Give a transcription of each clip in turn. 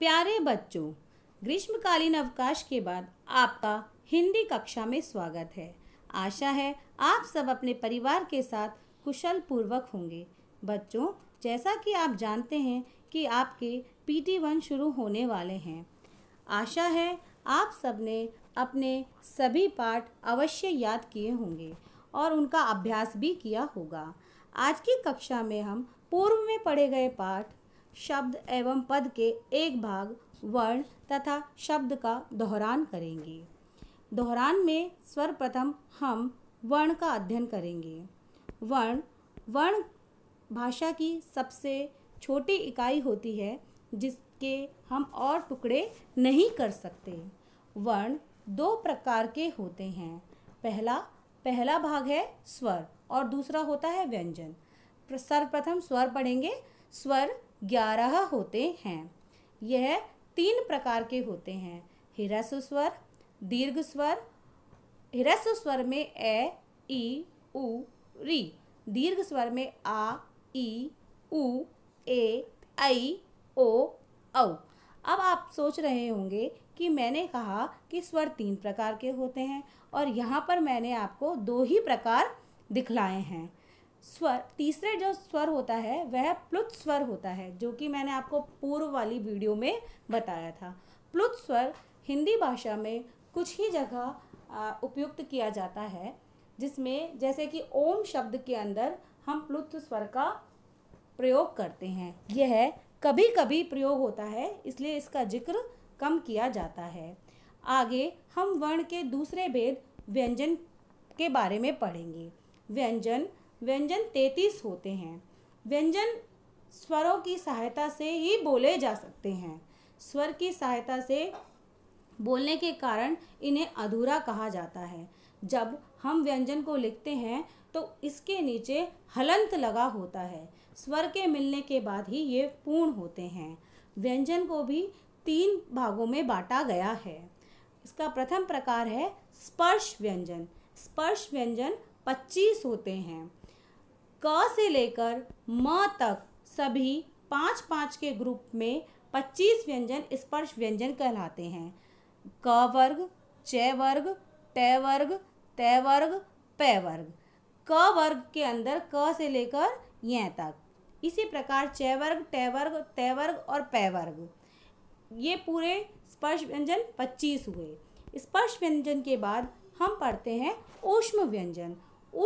प्यारे बच्चों ग्रीष्मकालीन अवकाश के बाद आपका हिंदी कक्षा में स्वागत है आशा है आप सब अपने परिवार के साथ कुशल पूर्वक होंगे बच्चों जैसा कि आप जानते हैं कि आपके पी टी वन शुरू होने वाले हैं आशा है आप सब ने अपने सभी पाठ अवश्य याद किए होंगे और उनका अभ्यास भी किया होगा आज की कक्षा में हम पूर्व में पढ़े गए पाठ शब्द एवं पद के एक भाग वर्ण तथा शब्द का दोहरान करेंगे दोहरान में सर्वप्रथम हम वर्ण का अध्ययन करेंगे वर्ण वर्ण भाषा की सबसे छोटी इकाई होती है जिसके हम और टुकड़े नहीं कर सकते वर्ण दो प्रकार के होते हैं पहला पहला भाग है स्वर और दूसरा होता है व्यंजन सर्वप्रथम स्वर पढ़ेंगे स्वर ग्यारह होते हैं यह तीन प्रकार के होते हैं हिरस स्वर दीर्घ स्वर हिरस्व स्वर में ए ई उ री दीर्घ स्वर में आ ई उ ए आई ओ औ अब आप सोच रहे होंगे कि मैंने कहा कि स्वर तीन प्रकार के होते हैं और यहाँ पर मैंने आपको दो ही प्रकार दिखलाए हैं स्वर तीसरे जो स्वर होता है वह प्लुत स्वर होता है जो कि मैंने आपको पूर्व वाली वीडियो में बताया था प्लुत स्वर हिंदी भाषा में कुछ ही जगह उपयुक्त किया जाता है जिसमें जैसे कि ओम शब्द के अंदर हम प्लुत स्वर का प्रयोग करते हैं यह कभी कभी प्रयोग होता है इसलिए इसका जिक्र कम किया जाता है आगे हम वर्ण के दूसरे भेद व्यंजन के बारे में पढ़ेंगे व्यंजन व्यंजन तैतीस होते हैं व्यंजन स्वरों की सहायता से ही बोले जा सकते हैं स्वर की सहायता से बोलने के कारण इन्हें अधूरा कहा जाता है जब हम व्यंजन को लिखते हैं तो इसके नीचे हलंत लगा होता है स्वर के मिलने के बाद ही ये पूर्ण होते हैं व्यंजन को भी तीन भागों में बांटा गया है इसका प्रथम प्रकार है स्पर्श व्यंजन स्पर्श व्यंजन 25 होते हैं क से लेकर म तक सभी पाँच पाँच के ग्रुप में पच्चीस व्यंजन स्पर्श व्यंजन कहलाते हैं क वर्ग च वर्ग ट वर्ग त वर्ग प वर्ग क वर्ग के अंदर क से लेकर य तक इसी प्रकार च वर्ग ट वर्ग त वर्ग और प वर्ग ये पूरे स्पर्श व्यंजन पच्चीस हुए स्पर्श व्यंजन के बाद हम पढ़ते हैं ऊष्म व्यंजन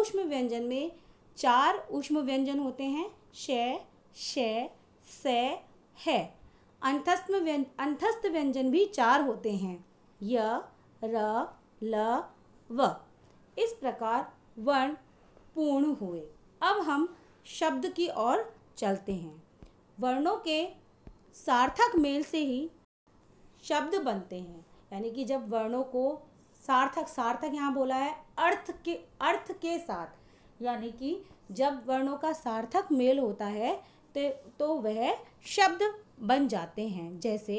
ऊष्म व्यंजन में चार उष्म व्यंजन होते हैं शय शय स है अंतस्थ व्यंजन अंतस्थ व्यंजन भी चार होते हैं य र ल व इस प्रकार वर्ण पूर्ण हुए अब हम शब्द की ओर चलते हैं वर्णों के सार्थक मेल से ही शब्द बनते हैं यानी कि जब वर्णों को सार्थक सार्थक यहाँ बोला है अर्थ के अर्थ के साथ यानी कि जब वर्णों का सार्थक मेल होता है तो तो वह शब्द बन जाते हैं जैसे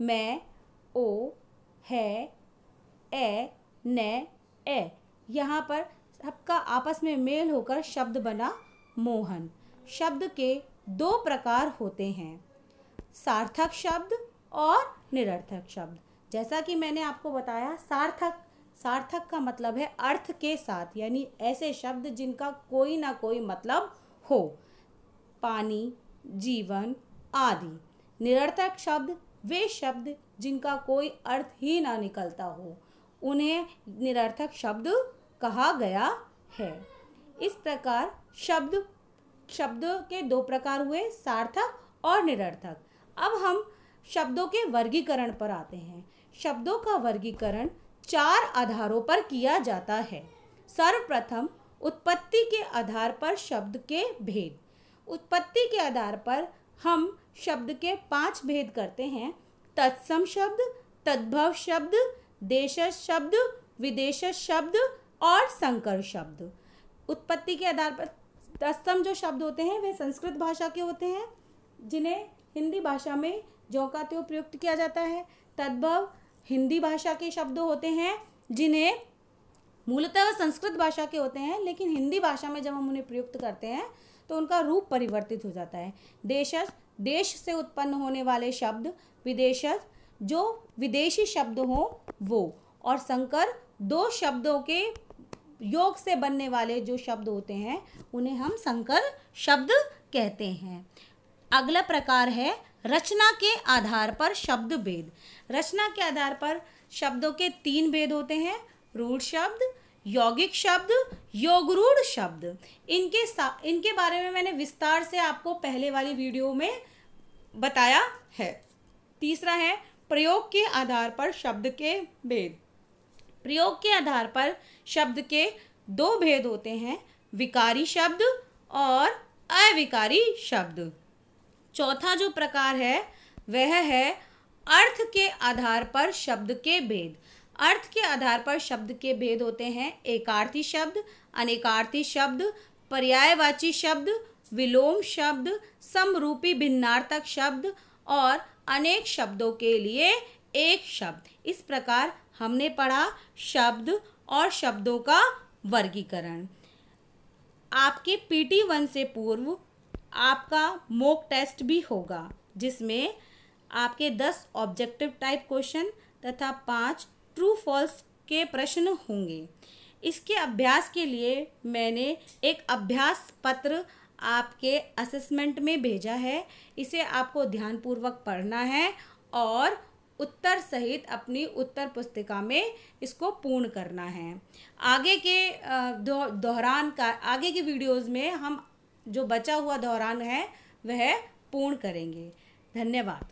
मैं ओ है ए न ए यहाँ पर सबका आपस में मेल होकर शब्द बना मोहन शब्द के दो प्रकार होते हैं सार्थक शब्द और निरर्थक शब्द जैसा कि मैंने आपको बताया सार्थक सार्थक का मतलब है अर्थ के साथ यानी ऐसे शब्द जिनका कोई ना कोई मतलब हो पानी जीवन आदि निरर्थक शब्द वे शब्द जिनका कोई अर्थ ही ना निकलता हो उन्हें निरर्थक शब्द कहा गया है इस प्रकार शब्द शब्द के दो प्रकार हुए सार्थक और निरर्थक अब हम शब्दों के वर्गीकरण पर आते हैं शब्दों का वर्गीकरण चार आधारों पर किया जाता है सर्वप्रथम उत्पत्ति के आधार पर शब्द के भेद उत्पत्ति के आधार पर हम शब्द के पांच भेद करते हैं तत्सम शब्द तद्भव शब्द देश शब्द विदेश शब्द और संकर शब्द उत्पत्ति के आधार पर तत्सम जो शब्द होते हैं वे संस्कृत भाषा के होते हैं जिन्हें हिंदी भाषा में जो का त्यों प्रयुक्त किया जाता है तद्भव हिंदी भाषा के शब्द होते हैं जिन्हें मूलतः संस्कृत भाषा के होते हैं लेकिन हिंदी भाषा में जब हम उन्हें प्रयुक्त करते हैं तो उनका रूप परिवर्तित हो जाता है देश देश से उत्पन्न होने वाले शब्द विदेश जो विदेशी शब्द हो वो और संकर दो शब्दों के योग से बनने वाले जो शब्द होते हैं उन्हें हम संकर शब्द कहते हैं अगला प्रकार है रचना के आधार पर शब्द भेद रचना के आधार पर शब्दों के तीन भेद होते हैं रूढ़ शब्द यौगिक शब्द योगरूढ़ शब्द इनके इनके बारे में मैंने विस्तार से आपको पहले वाली वीडियो में बताया है तीसरा है प्रयोग के आधार पर शब्द के भेद प्रयोग के आधार पर शब्द के दो भेद होते हैं विकारी शब्द और अविकारी शब्द चौथा जो प्रकार है वह है अर्थ के आधार पर शब्द के भेद अर्थ के आधार पर शब्द के भेद होते हैं एकार्थी शब्द अनेकार्थी शब्द पर्यायवाची शब्द विलोम शब्द समरूपी भिन्नार्थक शब्द और अनेक शब्दों के लिए एक शब्द इस प्रकार हमने पढ़ा शब्द और शब्दों का वर्गीकरण आपके पीटी वन से पूर्व आपका मोक टेस्ट भी होगा जिसमें आपके दस ऑब्जेक्टिव टाइप क्वेश्चन तथा पाँच ट्रू फॉल्स के प्रश्न होंगे इसके अभ्यास के लिए मैंने एक अभ्यास पत्र आपके असेसमेंट में भेजा है इसे आपको ध्यानपूर्वक पढ़ना है और उत्तर सहित अपनी उत्तर पुस्तिका में इसको पूर्ण करना है आगे के दो, दौरान का आगे के वीडियोस में हम जो बचा हुआ दौरान है वह पूर्ण करेंगे धन्यवाद